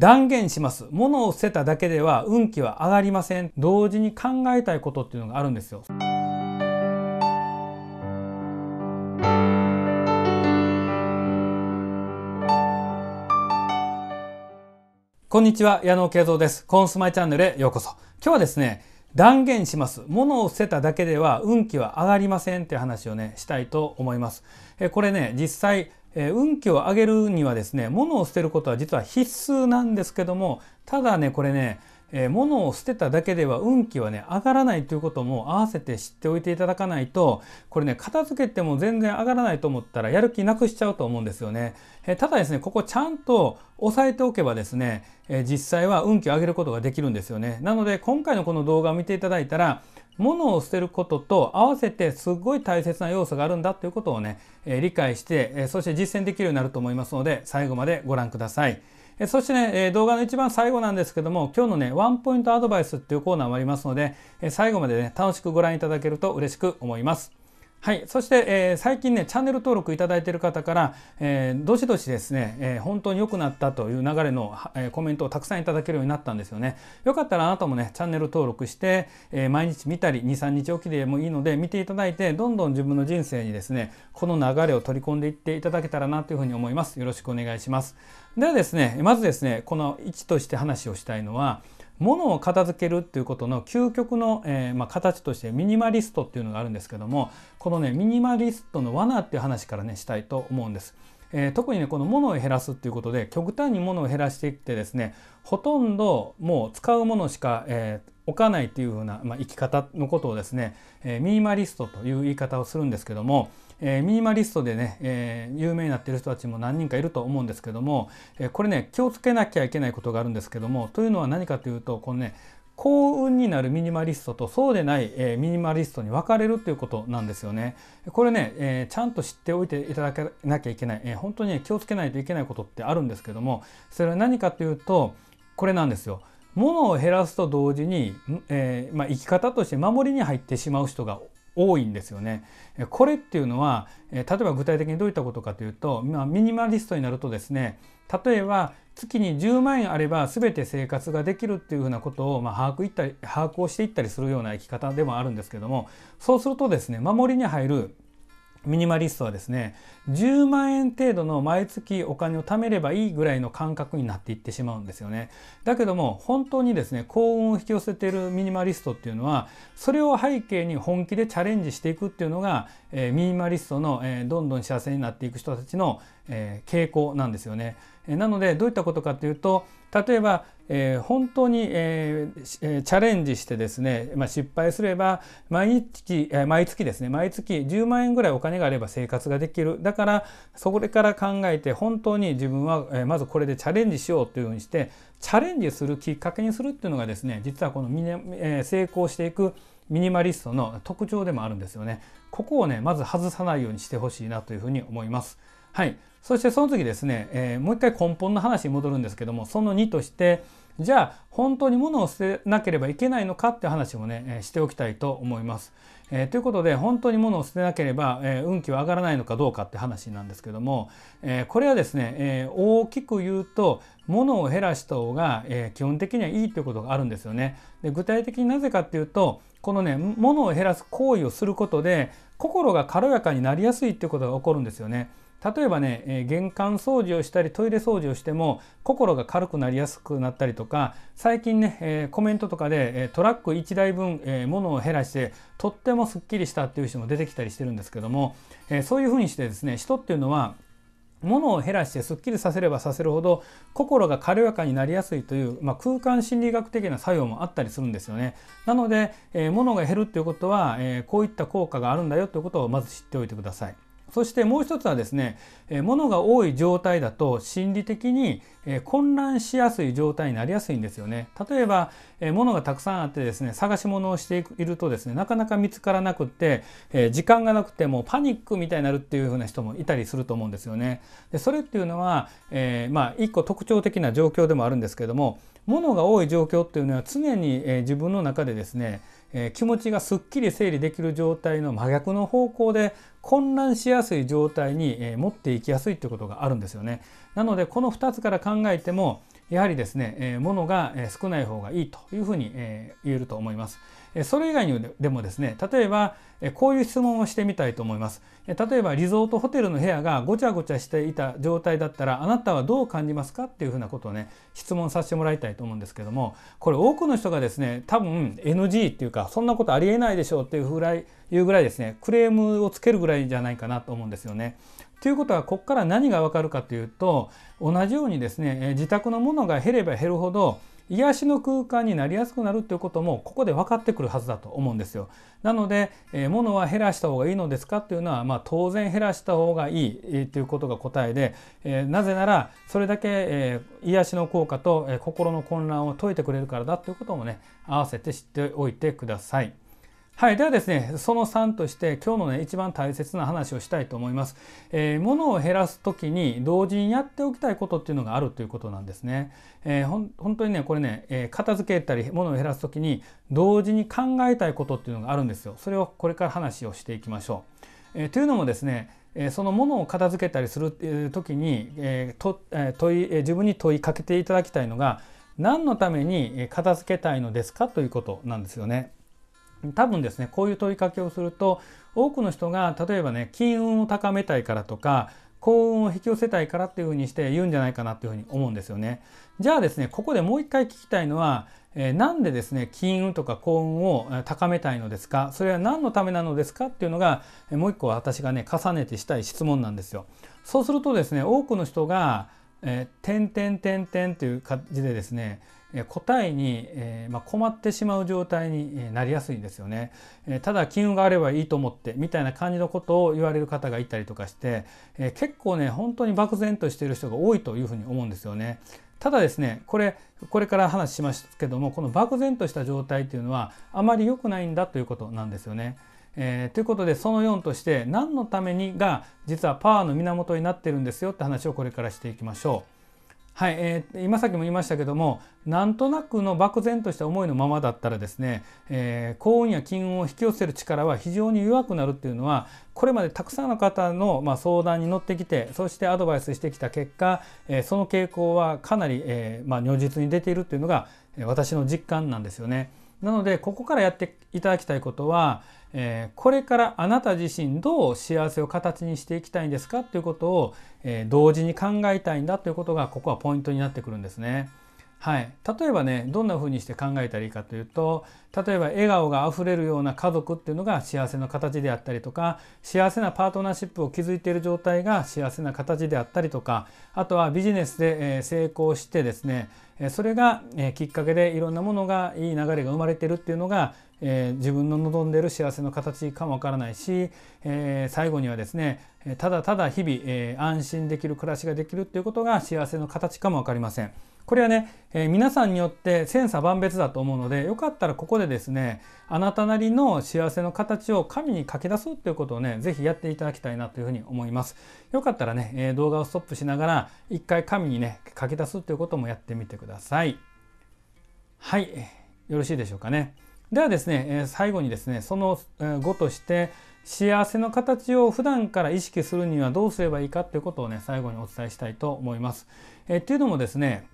断言します。物を捨てただけでは運気は上がりません。同時に考えたいことっていうのがあるんですよ。こんにちは、矢野慶三です。コンスマイチャンネルへようこそ。今日はですね、断言します。物を捨てただけでは運気は上がりませんって話をね、したいと思います。えこれね、実際え運気を上げるにはですね物を捨てることは実は必須なんですけどもただねこれね、えー、物を捨てただけでは運気はね上がらないということも合わせて知っておいていただかないとこれね片付けても全然上がらないと思ったらやる気なくしちゃうと思うんですよね、えー、ただですねここちゃんと押さえておけばですね、えー、実際は運気を上げることができるんですよねなので今回のこの動画を見ていただいたら物を捨てることと合わせてすっごい大切な要素があるんだということをね、え理解して、えそして実践できるようになると思いますので最後までご覧ください。えそしてね、え動画の一番最後なんですけども今日のねワンポイントアドバイスっていうコーナーもありますので、え最後までね楽しくご覧いただけると嬉しく思います。はい、そして、えー、最近ねチャンネル登録いただいている方から、えー、どしどしですね、えー、本当に良くなったという流れの、えー、コメントをたくさんいただけるようになったんですよね。よかったらあなたもねチャンネル登録して、え毎日見たり23日おきでもいいので見ていただいてどんどん自分の人生にですねこの流れを取り込んでいっていただけたらなというふうに思います。よろしくお願いします。ではですねまずですねこの1として話をしたいのは物を片付けるっていうことの究極の、えー、まあ、形としてミニマリストっていうのがあるんですけどもこのねミニマリストの罠っていう話からねしたいと思うんです。えー、特にねこの物を減らすっていうことで極端に物を減らしていってですねほとんどもう使うものしか、えー、置かないっていうふうな、まあ、生き方のことをですね、えー、ミニマリストという言い方をするんですけどもえー、ミニマリストでね、えー、有名になってる人たちも何人かいると思うんですけども、えー、これね気をつけなきゃいけないことがあるんですけどもというのは何かというとこのね幸運になるミニマリストとそうでない、えー、ミニマリストに分かれるということなんですよね。これね、えー、ちゃんと知っておいていただけなきゃいけない、えー、本当に、ね、気をつけないといけないことってあるんですけどもそれは何かというとこれなんですよ。物を減らすと同時に、えまあ、生き方として守りに入ってしまう人が多いんですよね。これっていうのは例えば具体的にどういったことかというと、まあ、ミニマリストになるとですね例えば月に10万円あれば全て生活ができるっていうふうなことを、ま把握いったり把握をしていったりするような生き方でもあるんですけどもそうするとですね守りに入るミニマリストはですね10万円程度の毎月お金を貯めればいいぐらいの感覚になっていってしまうんですよねだけども本当にですね幸運を引き寄せてるミニマリストっていうのはそれを背景に本気でチャレンジしていくっていうのが、えー、ミニマリストの、えー、どんどん幸せになっていく人たちの、えー、傾向なんですよね、えなのでどういったことかというと例えばえー、本当に、えー、チャレンジしてですね、まあ、失敗すれば毎月毎月ですね毎月10万円ぐらいお金があれば生活ができるだからそこから考えて本当に自分はまずこれでチャレンジしようというふうにしてチャレンジするきっかけにするっていうのがですね実はこのミネ成功していくミニマリストの特徴でもあるんですよね。ここをねまず外さないようにしてほしいなというふうに思います。はい、そしてその次ですね、えー、もう一回根本の話に戻るんですけどもその2としてじゃあ本当に物を捨てなければいけないのかって話もね、えー、しておきたいと思います。えー、ということで本当に物を捨てなければ、え運気は上がらないのかどうかって話なんですけども、えこれはですね、え大きく言うと物を減らした方が、え基本的にはいいということがあるんですよね。で具体的になぜかっていうとこのね物を減らす行為をすることで心が軽やかになりやすいっていうことが起こるんですよね。例えばね、え玄関掃除をしたりトイレ掃除をしても心が軽くなりやすくなったりとか最近ね、えコメントとかで、えトラック1台分、え物を減らしてとってもすっきりしたっていう人も出てきたりしてるんですけども、えそういうふうにしてですね人っていうのは物を減らしてすっきりさせればさせるほど心が軽やかになりやすいという、まあ、空間心理学的な作用もあったりするんですよね。なので、えー、物が減るっていうことは、えー、こういった効果があるんだよということをまず知っておいてください。そしてもう一つはですね、え物が多い状態だと心理的に、え混乱しやすい状態になりやすいんですよね。例えば、え物がたくさんあってですね、探し物をしているとですね、なかなか見つからなくって、え時間がなくてもパニックみたいになるっていう風な人もいたりすると思うんですよね。でそれっていうのは、えー、まあ一個特徴的な状況でもあるんですけども、物が多い状況っていうのは常に、え自分の中でですね、え気持ちがすっきり整理できる状態の真逆の方向で混乱しやすい状態に、え持っていきやすいってことがあるんですよね。なのでこの2つから考えてもやはりですね、えー、物が少ない方がいいというふうに、え言えると思います。それ以外にでもですね例えばこういう質問をしてみたいと思います例えばリゾートホテルの部屋がごちゃごちゃしていた状態だったらあなたはどう感じますかっていうふうなことをね質問させてもらいたいと思うんですけどもこれ多くの人がですね多分 NG っていうかそんなことありえないでしょうっていうぐらいいうぐらいですねクレームをつけるぐらいじゃないかなと思うんですよね。ということはここから何がわかるかというと同じようにですね自宅のものが減れば減るほど癒しの空間になりやすくなるっていうこともここで分かってくるはずだと思うんですよ。なので、えー、物は減らした方がいいのですかっていうのは、まあ、当然減らした方がいい、えー、ということが答えで、えー、なぜならそれだけ、えー、癒しの効果と、え心の混乱を解いてくれるからだということもね合わせて知っておいてください。はい。ではですね、その3として、今日のね、一番大切な話をしたいと思います。えー、物を減らす時に、同時にやっておきたいことっていうのがあるということなんですね。えー、本当にね、これね、えー、片付けたり、物を減らす時に、同時に考えたいことっていうのがあるんですよ。それをこれから話をしていきましょう。えー、というのもですね、えそのものを片付けたりする時に、えー、問いえ自分に問いかけていただきたいのが何のために片付けたいのですかということなんですよね。多分ですねこういう問いかけをすると多くの人が例えばね金運を高めたいからとか幸運を引き寄せたいからっていうふうにして言うんじゃないかなっていうふうに思うんですよね。じゃあですねここでもう一回聞きたいのは、えー、なんでですね金運とか幸運を高めたいのですかそれは何のためなのですかっていうのがもう一個私がね重ねてしたい質問なんですよ。そうするとですね多くの人が「えー、点点点点」っていう感じでですね答えに、えま困ってしまう状態になりやすいんですよね、えただ金運があればいいと思ってみたいな感じのことを言われる方がいたりとかして、え結構ね本当に漠然としている人が多いというふうに思うんですよね。ただですねこれこれから話しますけどもこの漠然とした状態っていうのはあまり良くないんだということなんですよね。えー、ということでその4として何のためにが実はパワーの源になってるんですよって話をこれからしていきましょう。はい、えー、今さっきも言いましたけどもなんとなくの漠然とした思いのままだったらですね、えー、幸運や金運を引き寄せる力は非常に弱くなるっていうのはこれまでたくさんの方の、まあ、相談に乗ってきてそしてアドバイスしてきた結果、えー、その傾向はかなり、えー、まあ、如実に出ているっていうのが私の実感なんですよね。なのでここからやっていただきたいことは、えこれからあなた自身どう幸せを形にしていきたいんですかということを、え同時に考えたいんだということがここはポイントになってくるんですね。はい、例えばねどんなふうにして考えたらいいかというと例えば笑顔があふれるような家族っていうのが幸せの形であったりとか幸せなパートナーシップを築いている状態が幸せな形であったりとかあとはビジネスで成功してですねそれがきっかけでいろんなものがいい流れが生まれてるっていうのがえー、自分の望んでる幸せの形かもわからないし、えー、最後にはですねただただ日々、えー、安心できる暮らしができるっていうことが幸せの形かも分かりません。これはね、えー、皆さんによって千差万別だと思うのでよかったらここでですねあなたなりの幸せの形を神に書き出そうということをね是非やっていただきたいなというふうに思いますよかったらね、えー、動画をストップしながら一回神にね書き出すということもやってみてくださいはいよろしいでしょうかねではですね最後にですねその5として幸せの形を普段から意識するにはどうすればいいかということをね最後にお伝えしたいと思います。えっていうのもですね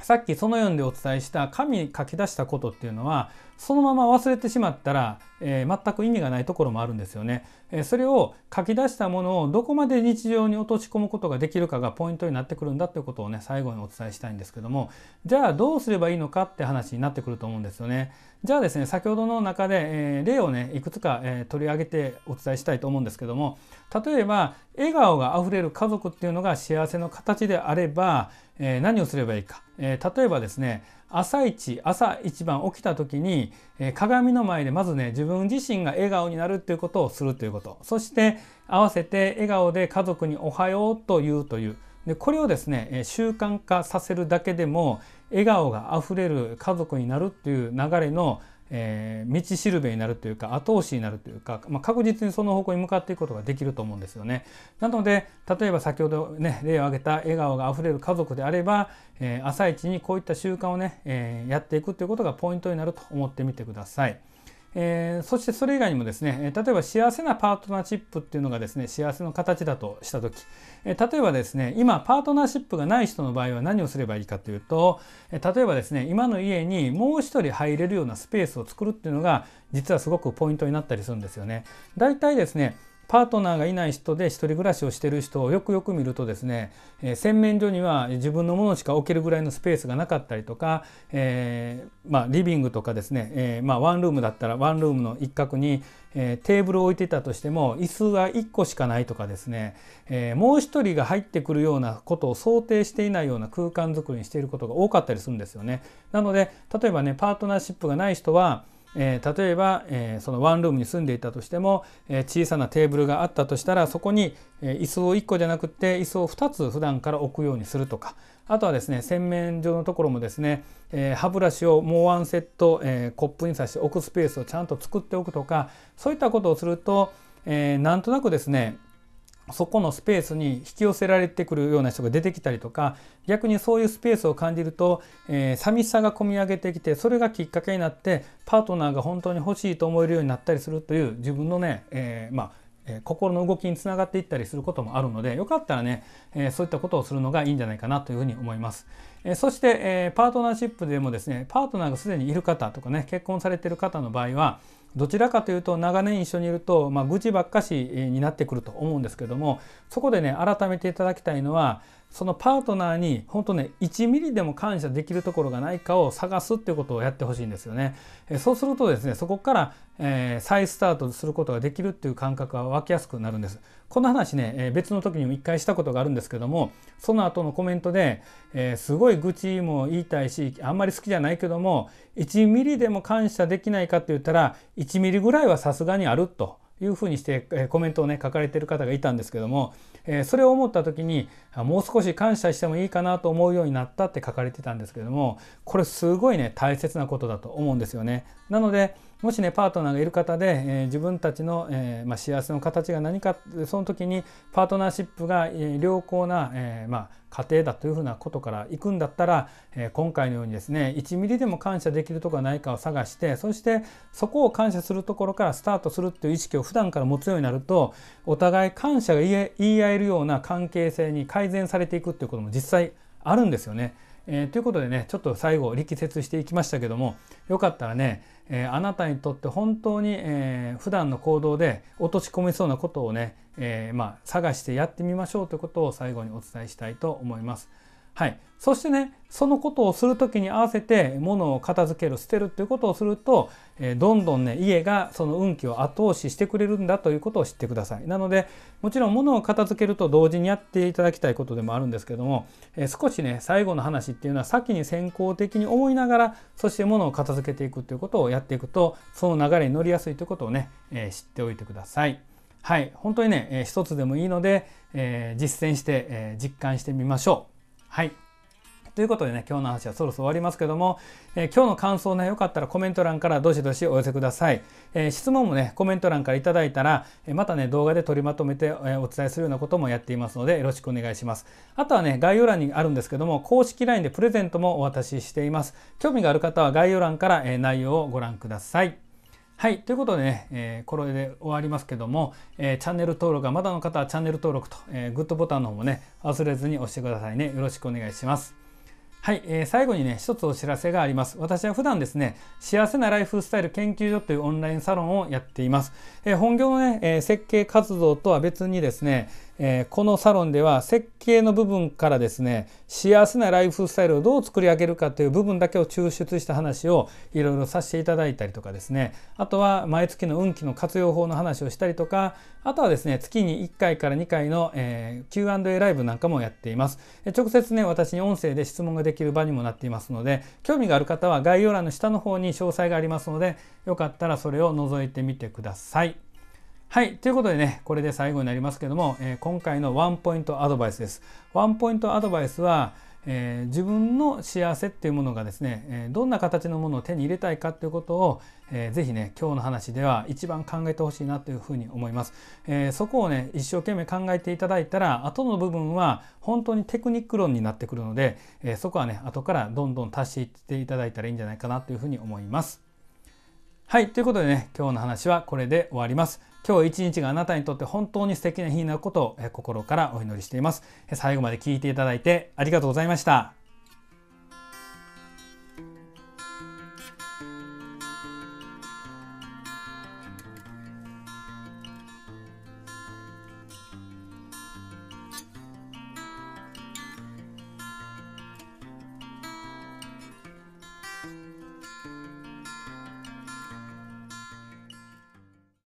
さっきその4でお伝えした神に書き出したことっていうのはそのまま忘れてしまったら、えー、全く意味がないところもあるんですよね、えー、それを書き出したものをどこまで日常に落とし込むことができるかがポイントになってくるんだということをね最後にお伝えしたいんですけどもじゃあどうすればいいのかって話になってくると思うんですよねじゃあですね先ほどの中で、えー、例をねいくつか、え取り上げてお伝えしたいと思うんですけども例えば笑顔があふれる家族っていうのが幸せの形であれば、え何をすればいいか、え例えばですね朝一朝一番起きた時に、え鏡の前でまずね自分自身が笑顔になるっていうことをするということそして合わせて笑顔で家族に「おはよう」と言うというでこれをですね習慣化させるだけでも笑顔があふれる家族になるっていう流れのえー、道しるべになるというか後押しになるというか、まあ、確実にその方向に向かっていくことができると思うんですよね。なので例えば先ほど、ね、例を挙げた笑顔があふれる家族であれば、えー、朝一にこういった習慣をね、えー、やっていくということがポイントになると思ってみてください。えー、そしてそれ以外にもですね例えば幸せなパートナーシップっていうのがですね幸せの形だとした時、えー、例えばですね今パートナーシップがない人の場合は何をすればいいかというと、えー、例えばですね今の家にもう一人入れるようなスペースを作るっていうのが実はすごくポイントになったりするんですよね。だいたいですねパートナーがいない人で一人暮らしをしてる人をよくよく見るとですね、え洗面所には自分のものしか置けるぐらいのスペースがなかったりとか、えー、まあ、リビングとかですね、えー、まあ、ワンルームだったらワンルームの一角に、えー、テーブルを置いてたとしても椅子が1個しかないとかですね、えもう1人が入ってくるようなことを想定していないような空間づくりにしていることが多かったりするんですよね。なので例えばねパートナーシップがない人はえー、例えば、えー、そのワンルームに住んでいたとしても、えー、小さなテーブルがあったとしたらそこに、えー、椅子を1個じゃなくて椅子を2つ普段から置くようにするとかあとはですね洗面所のところもですね、えー、歯ブラシをもうワンセット、えー、コップにさして置くスペースをちゃんと作っておくとかそういったことをすると、えー、なんとなくですねそこのスペースに引き寄せられてくるような人が出てきたりとか逆にそういうスペースを感じると、えー、寂しさが込み上げてきてそれがきっかけになってパートナーが本当に欲しいと思えるようになったりするという自分のね、えー、まあえ心の動きにつながっていったりすることもあるのでよかったらね、えそういったことをするのがいいんじゃないかなというふうに思います、えそして、えパートナーシップでもですねパートナーが既にいる方とかね結婚されてる方の場合はどちらかというと長年一緒にいると、まあ、愚痴ばっかしになってくると思うんですけどもそこでね改めていただきたいのはそのパートナーに本当ね1ミリでも感謝できるところがないかを探すっていうことをやってほしいんですよね。そうするとですねそこから、えー、再スタートすることができるっていう感覚が湧きやすくなるんです。この話ね、え別の時にも一回したことがあるんですけどもその後のコメントで、えー、すごい愚痴も言いたいしあんまり好きじゃないけども1ミリでも感謝できないかって言ったら1ミリぐらいはさすがにあると。いうふうにしてコメントをね書かれてる方がいたんですけども、えー、それを思った時にもう少し感謝してもいいかなと思うようになったって書かれてたんですけどもこれすごいね大切なことだと思うんですよね。なのでもしねパートナーがいる方で、えー、自分たちの、えー、まあ、幸せの形が何かその時にパートナーシップが、えー、良好な、えまあ、家庭だというふうなことからいくんだったら、え今回のようにですね1ミリでも感謝できるとこがないかを探してそしてそこを感謝するところからスタートするっていう意識を普段から持つようになるとお互い感謝が言い合えるような関係性に変え改善されていくっていうことも実際あるんですよね。えー、ということでねちょっと最後力説していきましたけどもよかったらね、えー、あなたにとって本当に、えー、普段の行動で落とし込めそうなことをね、えー、まあ、探してやってみましょうということを最後にお伝えしたいと思います。はい、そしてねそのことをする時に合わせて物を片付ける捨てるっていうことをすると、えー、どんどんね家がその運気を後押ししてくれるんだということを知ってくださいなのでもちろん物を片付けると同時にやっていただきたいことでもあるんですけども、えー、少しね最後の話っていうのは先に先行的に思いながらそして物を片付けていくということをやっていくとその流れに乗りやすいということをね、えー、知っておいてください。はい本当にね、えー、一つでもいいので、え実践して、え実感してみましょう。はいということでね今日の話はそろそろ終わりますけども、えー、今日の感想ねよかったらコメント欄からどしどしお寄せください、えー、質問もねコメント欄から頂いたら、えまたね動画で取りまとめて、えお伝えするようなこともやっていますのでよろしくお願いしますあとはね概要欄にあるんですけども公式 LINE でプレゼントもお渡ししています興味がある方は概要欄から、え内容をご覧くださいはい。ということでね、えー、これで終わりますけども、えー、チャンネル登録がまだの方はチャンネル登録と、えー、グッドボタンの方もね、忘れずに押してくださいね。よろしくお願いします。はい、えー、最後にね、一つお知らせがあります。私は普段ですね、幸せなライフスタイル研究所というオンラインサロンをやっています。えー、本業のね、えー、設計活動とは別にですね、えー、このサロンでは設計の部分からですね幸せなライフスタイルをどう作り上げるかという部分だけを抽出した話をいろいろさせていただいたりとかですねあとは毎月の運気の活用法の話をしたりとかあとはですね月に1回から2回の、えー、Q&A ライブなんかもやっています直接ね私に音声で質問ができる場にもなっていますので興味がある方は概要欄の下の方に詳細がありますのでよかったらそれを覗いてみてください。はい。ということでね、これで最後になりますけども、えー、今回のワンポイントアドバイスです。ワンポイントアドバイスは、えー、自分の幸せっていうものがですね、えー、どんな形のものを手に入れたいかっていうことを、えー、ぜひね今日の話では一番考えてほしいなというふうに思います、えー、そこをね一生懸命考えていただいたら後の部分は本当にテクニック論になってくるので、えそこはね後からどんどん足していっていただいたらいいんじゃないかなというふうに思いますはいということでね今日の話はこれで終わります今日一日があなたにとって本当に素敵な日になることを心からお祈りしています。最後まで聞いていただいてありがとうございました。